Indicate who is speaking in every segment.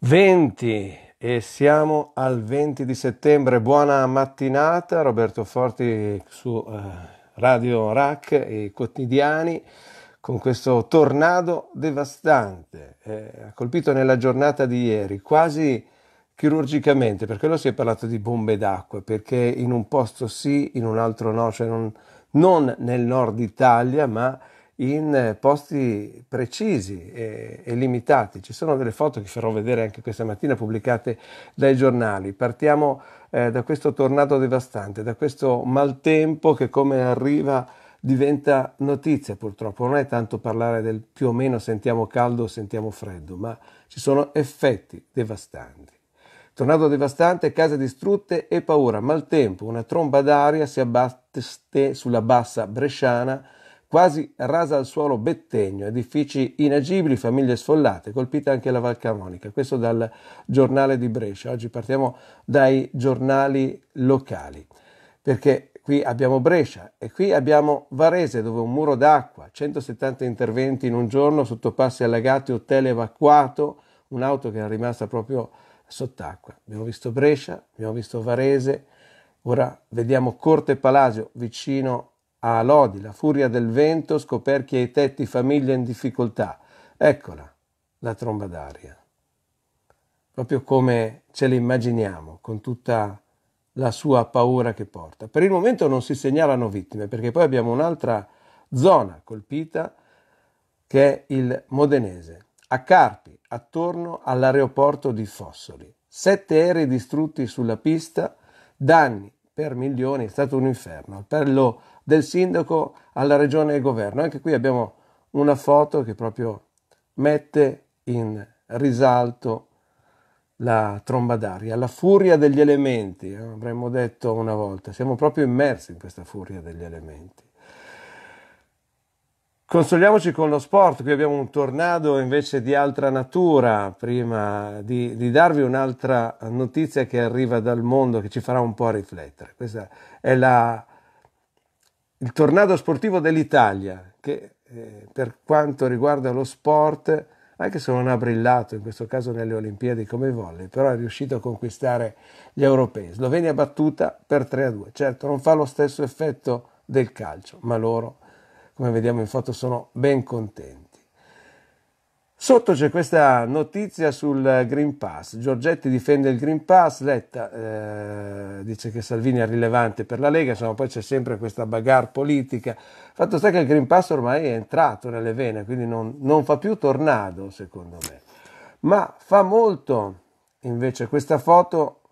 Speaker 1: 20 e siamo al 20 di settembre. Buona mattinata, Roberto Forti su eh, Radio Rack e quotidiani con questo tornado devastante. Eh, ha colpito nella giornata di ieri quasi chirurgicamente, perché lo si è parlato di bombe d'acqua, perché in un posto sì, in un altro no, cioè non, non nel nord Italia, ma in eh, posti precisi e, e, limitati. Ci sono delle foto che farò vedere anche questa mattina pubblicate dai giornali. Partiamo eh, da questo tornado devastante, da questo maltempo che come arriva diventa notizia purtroppo. Non è tanto parlare del più o meno sentiamo caldo o sentiamo freddo, ma ci sono effetti devastanti. Tornado devastante, case distrutte e paura. Maltempo, una tromba d'aria si abbatte sulla bassa bresciana quasi rasa al suolo Bettegno, edifici inagibili, famiglie sfollate, colpite anche la Val Camonica. Questo dal giornale di Brescia. Oggi partiamo dai giornali locali, perché qui abbiamo Brescia e qui abbiamo Varese dove un muro d'acqua, 170 interventi in un giorno, sottopassi allagati, hotel evacuato, un'auto che era rimasta proprio sott'acqua. Abbiamo visto Brescia, abbiamo visto Varese, ora vediamo Corte Palazio vicino a a Lodi la furia del vento scoperchia i tetti famiglia in difficoltà. Eccola, la tromba d'aria. Proprio come ce l'immaginiamo, con tutta la sua paura che porta. Per il momento non si segnalano vittime, perché poi abbiamo un'altra zona colpita che è il Modenese. A Carpi, attorno all'aeroporto di Fossoli. Sette aerei distrutti sulla pista, danni per milioni, è stato un inferno. Appello lo del sindaco alla regione e governo. Anche qui abbiamo una foto che proprio mette in risalto la tromba d'aria, la furia degli elementi, eh, avremmo detto una volta, siamo proprio immersi in questa furia degli elementi. Consoliamoci con lo sport, qui abbiamo un tornado invece di altra natura, prima di, di darvi un'altra notizia che arriva dal mondo che ci farà un po' riflettere. Questa è la il tornado sportivo dell'Italia, che eh, per quanto riguarda lo sport, anche se non ha brillato in questo caso nelle Olimpiadi come volle, però è riuscito a conquistare gli europei. Slovenia battuta per 3 a 2. Certo, non fa lo stesso effetto del calcio, ma loro, come vediamo in foto, sono ben contenti. Sotto c'è questa notizia sul Green Pass. Giorgetti difende il Green Pass, Letta eh, dice che Salvini è rilevante per la Lega, insomma poi c'è sempre questa bagarre politica. Fatto sta che il Green Pass ormai è entrato nelle vene, quindi non, non fa più tornado secondo me. Ma fa molto invece questa foto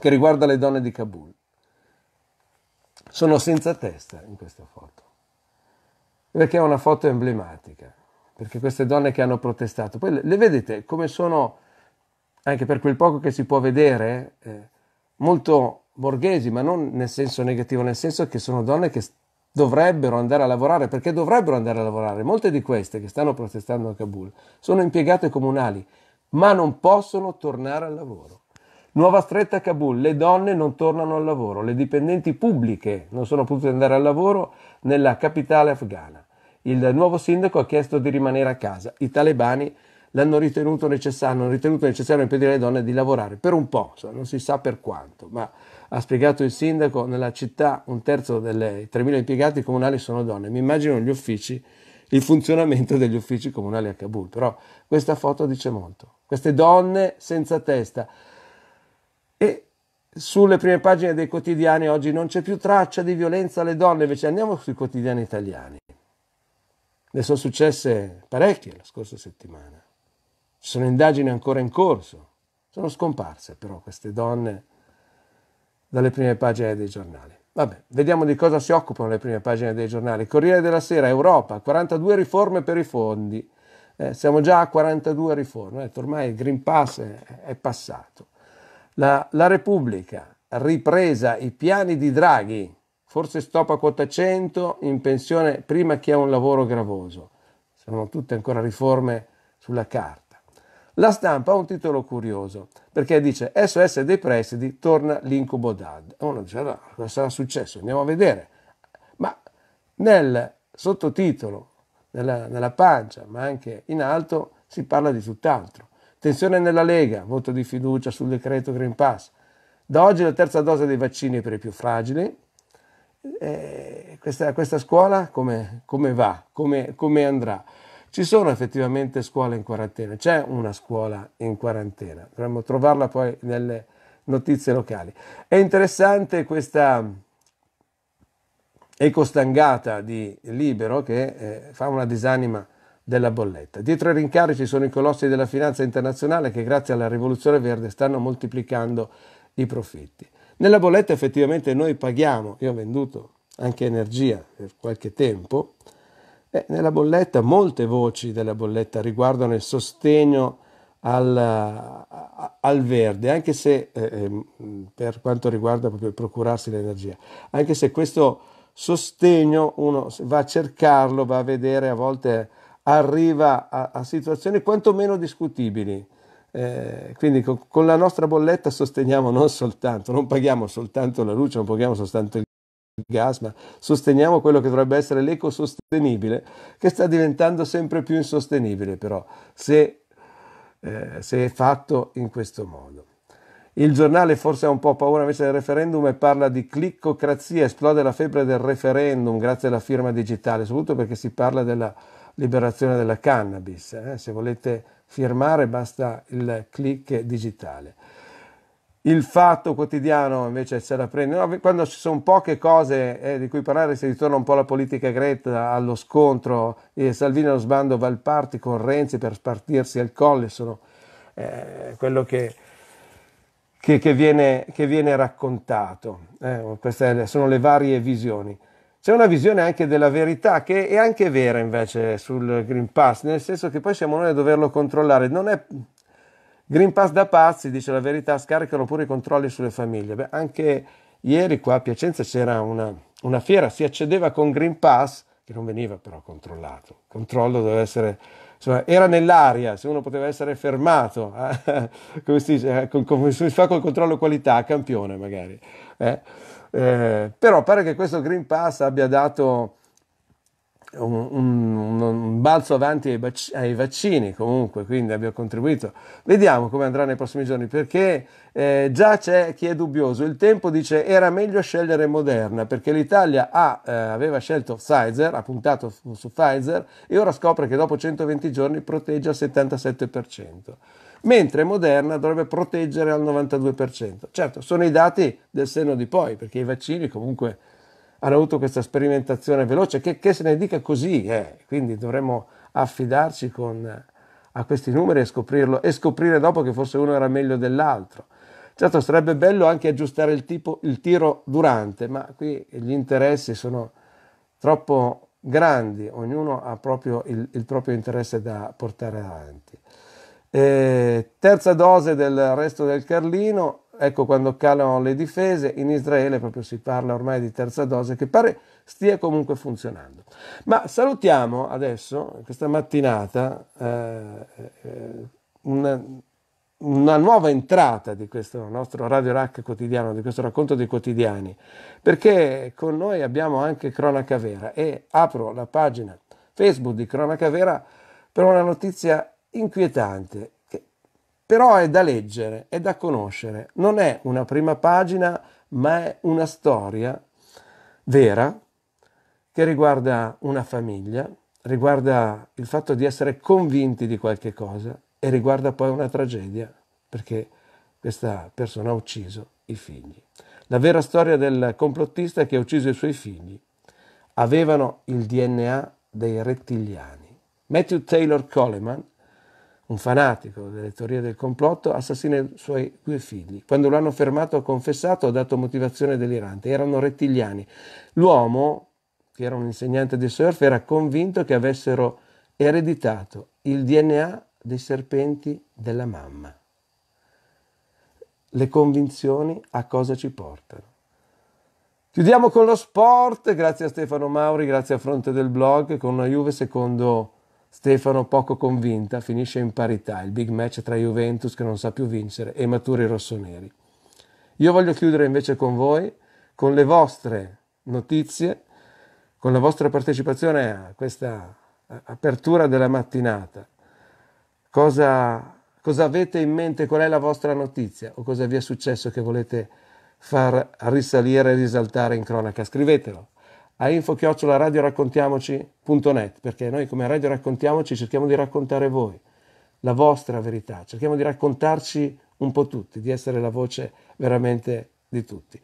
Speaker 1: che riguarda le donne di Kabul. Sono senza testa in questa foto, perché è una foto emblematica perché queste donne che hanno protestato, poi le vedete come sono, anche per quel poco che si può vedere, eh, molto borghesi, ma non nel senso negativo, nel senso che sono donne che dovrebbero andare a lavorare, perché dovrebbero andare a lavorare. Molte di queste che stanno protestando a Kabul sono impiegate comunali, ma non possono tornare al lavoro. Nuova stretta a Kabul, le donne non tornano al lavoro, le dipendenti pubbliche non sono potute andare al lavoro nella capitale afghana. Il nuovo sindaco ha chiesto di rimanere a casa. I talebani l'hanno ritenuto necessario, hanno ritenuto necessario impedire alle donne di lavorare per un po', non si sa per quanto, ma ha spiegato il sindaco, nella città un terzo dei 3.000 impiegati comunali sono donne. Mi immagino gli uffici, il funzionamento degli uffici comunali a Kabul, però questa foto dice molto. Queste donne senza testa. E sulle prime pagine dei quotidiani oggi non c'è più traccia di violenza alle donne, invece andiamo sui quotidiani italiani. Ne sono successe parecchie la scorsa settimana. Ci sono indagini ancora in corso. Sono scomparse però queste donne dalle prime pagine dei giornali. Vabbè, vediamo di cosa si occupano le prime pagine dei giornali. Corriere della Sera, Europa, 42 riforme per i fondi. Eh, siamo già a 42 riforme, detto, ormai il Green Pass è, è passato. La, la Repubblica, ripresa i piani di Draghi, forse stop a quota 100, in pensione prima che ha un lavoro gravoso. Sono tutte ancora riforme sulla carta. La stampa ha un titolo curioso perché dice SOS dei presidi torna l'incubo DAD. Uno dice, allora, cosa sarà successo? Andiamo a vedere. Ma nel sottotitolo, nella, nella pancia, ma anche in alto, si parla di tutt'altro. Tensione nella Lega, voto di fiducia sul decreto Green Pass. Da oggi la terza dose dei vaccini per i più fragili, eh, questa, questa, scuola come, come va, come, come andrà. Ci sono effettivamente scuole in quarantena, c'è una scuola in quarantena, dovremmo trovarla poi nelle notizie locali. È interessante questa ecostangata di Libero che eh, fa una disanima della bolletta. Dietro ai rincari ci sono i colossi della finanza internazionale che grazie alla rivoluzione verde stanno moltiplicando i profitti. Nella bolletta effettivamente noi paghiamo, io ho venduto anche energia per qualche tempo, e nella bolletta molte voci della bolletta riguardano il sostegno al, al verde, anche se eh, ehm, per quanto riguarda proprio procurarsi l'energia, anche se questo sostegno uno va a cercarlo, va a vedere, a volte arriva a, a situazioni quantomeno discutibili eh, quindi con, con la nostra bolletta sosteniamo non soltanto, non paghiamo soltanto la luce, non paghiamo soltanto il gas, ma sosteniamo quello che dovrebbe essere l'ecosostenibile, che sta diventando sempre più insostenibile però, se, eh, se è fatto in questo modo. Il giornale forse ha un po' paura invece del referendum e parla di cliccocrazia, esplode la febbre del referendum grazie alla firma digitale, soprattutto perché si parla della liberazione della cannabis. Eh? Se volete firmare basta il click digitale. Il fatto quotidiano invece se la prende, no, quando ci sono poche cose eh, di cui parlare si ritorna un po' alla politica gretta, allo scontro, eh, Salvini allo sbando Valparti con Renzi per spartirsi al colle, sono eh, quello che, che, che, viene, che, viene, raccontato. Eh. queste sono le varie visioni c'è una visione anche della verità che è anche vera invece sul Green Pass, nel senso che poi siamo noi a doverlo controllare. Non è Green Pass da pazzi, dice la verità, scaricano pure i controlli sulle famiglie. Beh, anche ieri qua a Piacenza c'era una, una fiera, si accedeva con Green Pass, che non veniva però controllato. Il controllo doveva essere insomma, era nell'aria, se uno poteva essere fermato, eh, come, si dice, eh, come si fa col controllo qualità, campione magari. Eh? Eh, però pare che questo Green Pass abbia dato un, un, un balzo avanti ai, bac- ai, vaccini comunque, quindi abbia contribuito. Vediamo come andrà nei prossimi giorni, perché eh, già c'è chi è dubbioso. Il tempo dice era meglio scegliere Moderna, perché l'Italia ha, eh, aveva scelto Pfizer, ha puntato su, su Pfizer e ora scopre che dopo 120 giorni protegge al 77% mentre Moderna dovrebbe proteggere al 92%. Certo, sono i dati del seno di poi, perché i vaccini comunque hanno avuto questa sperimentazione veloce, che, che se ne dica così, eh. quindi dovremmo affidarci con, a questi numeri e, scoprirlo e scoprire dopo che forse uno era meglio dell'altro. Certo, sarebbe bello anche aggiustare il, tipo, il tiro durante, ma qui gli interessi sono troppo grandi, ognuno ha proprio il, il proprio interesse da portare avanti. Eh, terza dose del resto del Carlino, ecco quando calano le difese, in Israele proprio si parla ormai di terza dose che pare stia comunque funzionando. Ma salutiamo adesso, questa mattinata, eh, eh, una, una, nuova entrata di questo nostro Radio Rack quotidiano, di questo racconto dei quotidiani, perché con noi abbiamo anche Cronaca Vera e apro la pagina Facebook di Cronaca Vera per una notizia inquietante però è da leggere, è da conoscere, non è una prima pagina, ma è una storia vera che riguarda una famiglia, riguarda il fatto di essere convinti di qualche cosa e riguarda poi una tragedia, perché questa persona ha ucciso i figli. La vera storia del complottista che ha ucciso i suoi figli avevano il DNA dei rettiliani. Matthew Taylor Coleman un fanatico delle teorie del complotto, assassina i suoi due figli. Quando l'hanno fermato ha confessato, ha dato motivazione delirante, erano rettiliani. L'uomo, che era un insegnante di surf, era convinto che avessero ereditato il DNA dei serpenti della mamma. Le convinzioni a cosa ci portano? Chiudiamo con lo sport, grazie a Stefano Mauri, grazie a Fronte del Blog, con una Juve secondo Stefano poco convinta finisce in parità il big match tra Juventus che non sa più vincere e Maturi Rossoneri. Io voglio chiudere invece con voi, con le vostre notizie, con la vostra partecipazione a questa apertura della mattinata. Cosa, cosa avete in mente? Qual è la vostra notizia? O cosa vi è successo che volete far risalire e risaltare in cronaca? Scrivetelo a info-radioraccontiamoci.net perché noi come Radio Raccontiamoci cerchiamo di raccontare voi, la vostra verità, cerchiamo di raccontarci un po' tutti, di essere la voce veramente di tutti.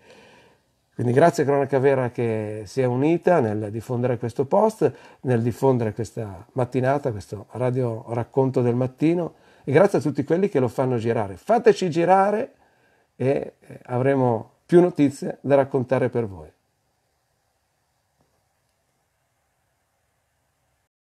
Speaker 1: Quindi grazie a Cronaca Vera che si è unita nel diffondere questo post, nel diffondere questa mattinata, questo radio racconto del mattino e grazie a tutti quelli che lo fanno girare. Fateci girare e eh, avremo più notizie da raccontare per voi.